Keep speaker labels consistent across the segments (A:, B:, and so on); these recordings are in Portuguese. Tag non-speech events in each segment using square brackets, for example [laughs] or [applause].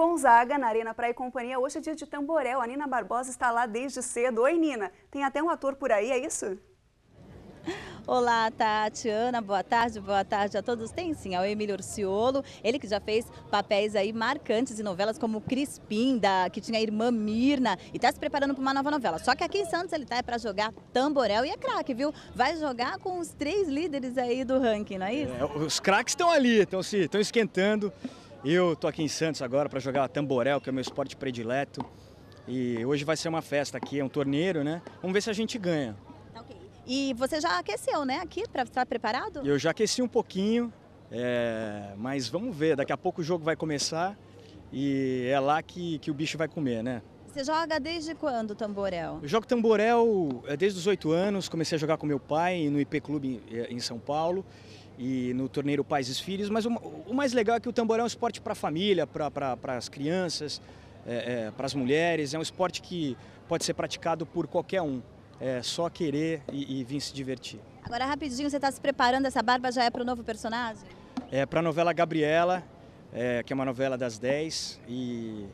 A: Gonzaga, na Arena Praia e Companhia, hoje é dia de tamborel. A Nina Barbosa está lá desde cedo. Oi, Nina. Tem até um ator por aí, é isso? Olá, Tatiana, boa tarde, boa tarde a todos. Tem sim, é o Emílio Urciolo, ele que já fez papéis aí marcantes em novelas como Crispim, da, que tinha a irmã Mirna, e está se preparando para uma nova novela. Só que aqui em Santos ele está para jogar tamborel e é craque, viu? Vai jogar com os três líderes aí do ranking, não é isso? É,
B: os craques estão ali, estão se estão esquentando, eu tô aqui em Santos agora para jogar tamborel, que é o meu esporte predileto. E hoje vai ser uma festa aqui, é um torneiro, né? Vamos ver se a gente ganha.
A: Tá e você já aqueceu, né? Aqui para estar preparado? Eu
B: já aqueci um pouquinho, é... mas vamos ver. Daqui a pouco o jogo vai começar e é lá que, que o bicho vai comer, né?
A: Você joga desde quando tamborel?
B: Eu jogo tamborel é, desde os oito anos. Comecei a jogar com meu pai no IP Clube é, em São Paulo e no torneio Pais e Filhos. Mas o, o, mais legal é que o tamboré é um esporte para a família, para as crianças, é, é, para as mulheres. É um esporte que pode ser praticado por qualquer um. É só querer e, e vir se divertir.
A: Agora, rapidinho, você está se preparando, essa barba já é para o novo personagem?
B: É para a novela Gabriela, é, que é uma novela das 10. E,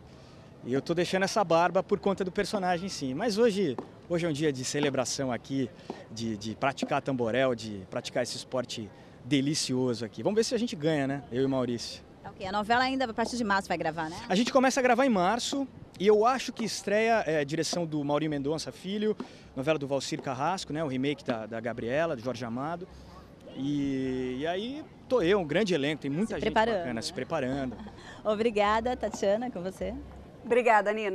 B: e eu estou deixando essa barba por conta do personagem, sim. Mas hoje, hoje é um dia de celebração aqui, de, de praticar tamborel, de praticar esse esporte delicioso aqui. Vamos ver se a gente ganha, né? Eu e Maurício.
A: Tá ok, a novela ainda a partir de março vai gravar, né?
B: A gente começa a gravar em março e eu acho que estreia é, direção do Maurinho Mendonça Filho, novela do Valcir Carrasco, né? O remake da, da Gabriela, do Jorge Amado. E, e aí tô eu, um grande elenco, tem muita se gente bacana né? se preparando.
A: [laughs] Obrigada, Tatiana, com você. Obrigada, Nina.